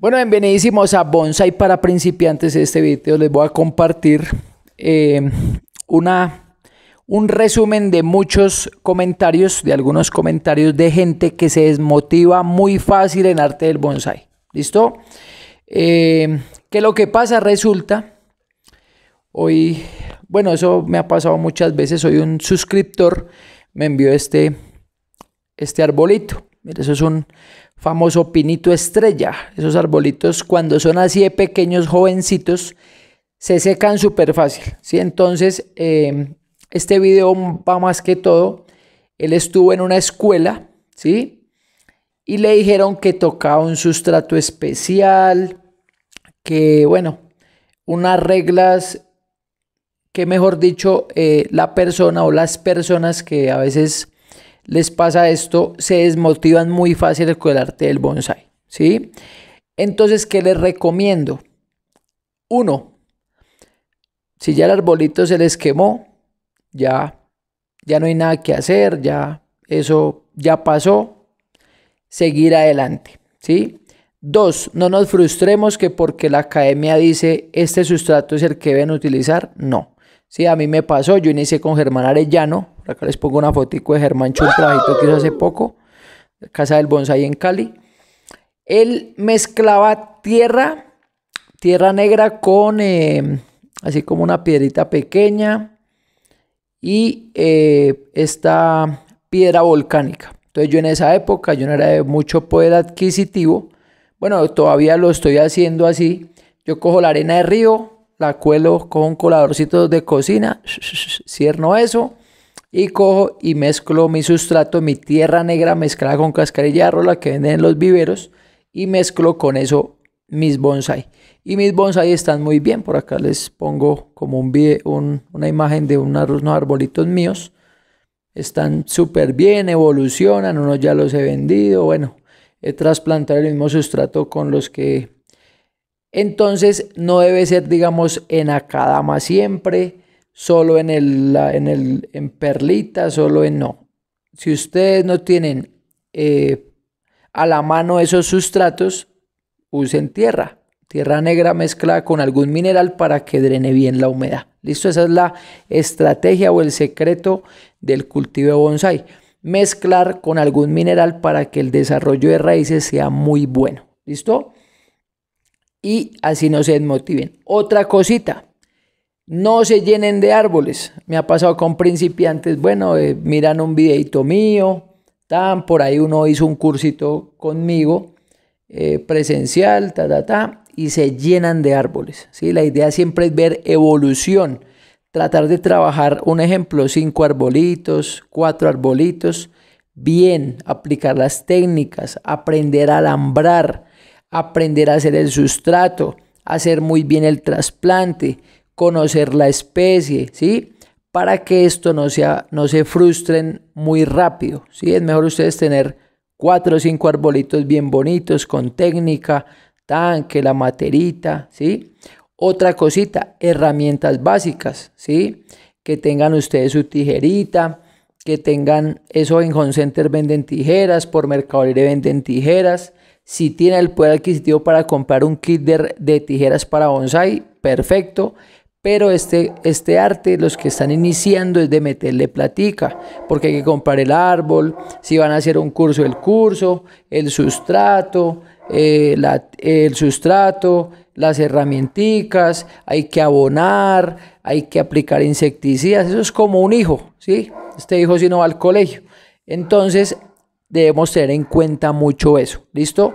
Bueno, bienvenidísimos a Bonsai para principiantes. Este video les voy a compartir eh, una, un resumen de muchos comentarios, de algunos comentarios de gente que se desmotiva muy fácil en arte del bonsai. ¿Listo? Eh, que lo que pasa resulta, hoy, bueno, eso me ha pasado muchas veces, hoy un suscriptor me envió este, este arbolito. Mira, eso es un famoso pinito estrella. Esos arbolitos cuando son así de pequeños, jovencitos, se secan súper fácil. ¿sí? Entonces, em, este video va más que todo. Él estuvo en una escuela, ¿sí? Y le dijeron que tocaba un sustrato especial, que bueno, unas reglas que mejor dicho, eh, la persona o las personas que a veces les pasa esto, se desmotivan muy fácil con el arte del bonsai, ¿sí? Entonces, ¿qué les recomiendo? Uno, si ya el arbolito se les quemó, ya, ya no hay nada que hacer, ya eso ya pasó, seguir adelante, ¿sí? Dos, no nos frustremos que porque la academia dice este sustrato es el que deben utilizar, no. Sí, a mí me pasó, yo inicié con Germán Arellano, Acá les pongo una fotico de Germán Chu, que hizo hace poco. Casa del Bonsai en Cali. Él mezclaba tierra, tierra negra con eh, así como una piedrita pequeña y eh, esta piedra volcánica. Entonces yo en esa época, yo no era de mucho poder adquisitivo. Bueno, todavía lo estoy haciendo así. Yo cojo la arena de río, la cuelo con un coladorcito de cocina, cierno eso y cojo y mezclo mi sustrato, mi tierra negra mezclada con cascarilla de rola que venden en los viveros y mezclo con eso mis bonsai. Y mis bonsai están muy bien, por acá les pongo como un, un una imagen de unos, arbolitos míos. Están súper bien, evolucionan, unos ya los he vendido, bueno, he trasplantado el mismo sustrato con los que... Entonces no debe ser, digamos, en acadama siempre, solo en el, en perlita, solo en no. Si ustedes no tienen eh, a la mano esos sustratos, usen tierra. Tierra negra mezclada con algún mineral para que drene bien la humedad. Listo, esa es la estrategia o el secreto del cultivo de bonsai. Mezclar con algún mineral para que el desarrollo de raíces sea muy bueno. ¿Listo? Y así no se desmotiven. Otra cosita, no se llenen de árboles. Me ha pasado con principiantes, bueno, eh, miran un videito mío, tan, por ahí uno hizo un cursito conmigo, eh, presencial, ta, ta, y se llenan de árboles. ¿sí? La idea siempre es ver evolución, tratar de trabajar, un ejemplo, cinco arbolitos, cuatro arbolitos, bien, aplicar las técnicas, aprender a alambrar, aprender a hacer el sustrato, hacer muy bien el trasplante, conocer la especie, ¿sí? Para que esto no, sea, no se frustren muy rápido, ¿sí? Es mejor ustedes tener cuatro o cinco arbolitos bien bonitos, con técnica, tanque, la materita, ¿sí? Otra cosita, herramientas básicas, ¿sí? Que tengan ustedes su tijerita, que tengan eso en Home Center venden tijeras, por Mercado venden tijeras. Si tiene el poder adquisitivo para comprar un kit de tijeras para bonsai, perfecto. Pero este, este arte, los que están iniciando es de meterle platica, porque hay que comprar el árbol, si van a hacer un curso, el curso, el sustrato, eh, el sustrato, las herramienticas, hay que abonar, hay que aplicar insecticidas, eso es como un hijo, ¿sí? Este hijo si no va al colegio. Entonces, debemos tener en cuenta mucho eso, ¿listo?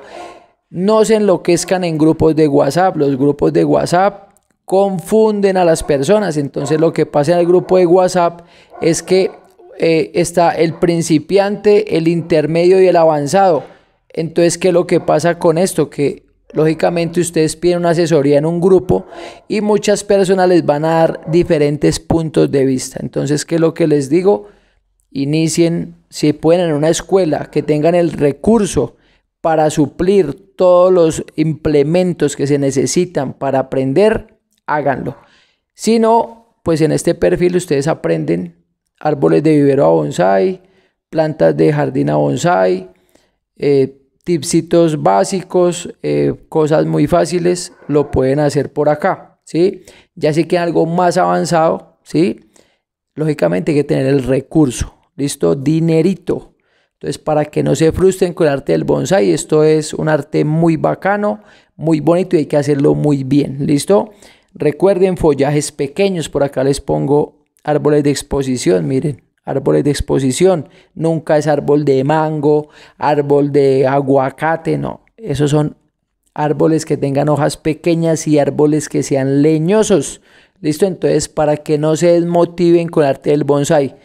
No se enloquezcan en grupos de WhatsApp, los grupos de WhatsApp confunden a las personas. Entonces lo que pasa en el grupo de WhatsApp es que eh, está el principiante, el intermedio y el avanzado. Entonces, ¿qué es lo que pasa con esto? Que lógicamente ustedes piden una asesoría en un grupo y muchas personas les van a dar diferentes puntos de vista. Entonces, ¿qué es lo que les digo? Inicien, si pueden, en una escuela que tengan el recurso para suplir todos los implementos que se necesitan para aprender háganlo. Si no, pues en este perfil ustedes aprenden árboles de vivero a bonsai, plantas de jardín a bonsai, eh, tipsitos básicos, eh, cosas muy fáciles, lo pueden hacer por acá, ¿sí? Ya sé que algo más avanzado, ¿sí? Lógicamente hay que tener el recurso, ¿listo? Dinerito. Entonces, para que no se frustren con el arte del bonsai, esto es un arte muy bacano, muy bonito y hay que hacerlo muy bien, ¿listo? Recuerden follajes pequeños, por acá les pongo árboles de exposición, miren, árboles de exposición. Nunca es árbol de mango, árbol de aguacate, no. Esos son árboles que tengan hojas pequeñas y árboles que sean leñosos. Listo, entonces para que no se desmotiven con el arte del bonsai.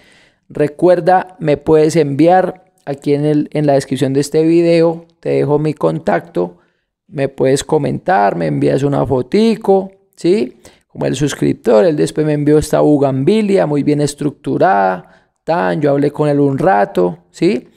Recuerda, me puedes enviar aquí en, en la descripción de este video, te dejo mi contacto, me puedes comentar, me envías una fotico, ¿sí? Como el suscriptor, él después me envió esta bugambilia muy bien estructurada, tan, yo hablé con él un rato, ¿sí?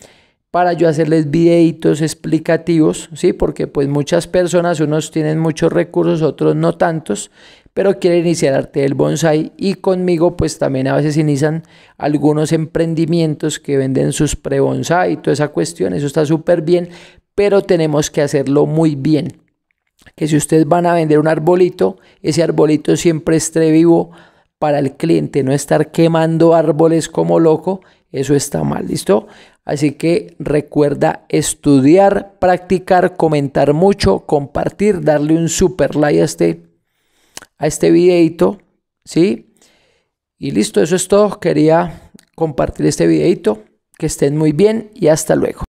Para yo hacerles videitos explicativos, ¿sí? Porque pues muchas personas, unos tienen muchos recursos, otros no tantos, pero quieren iniciar arte del bonsai y conmigo pues también a veces inician algunos emprendimientos que venden sus pre-bonsai y toda esa cuestión, eso está súper bien, pero tenemos que hacerlo muy bien, que si ustedes van a vender un arbolito, ese arbolito siempre esté vivo para el cliente, no estar quemando árboles como loco, eso está mal, ¿listo? Así que recuerda estudiar, practicar, comentar mucho, compartir, darle un super like a este, a este videito, ¿sí? Y listo, eso es todo. Quería compartir este videito. Que estén muy bien y hasta luego.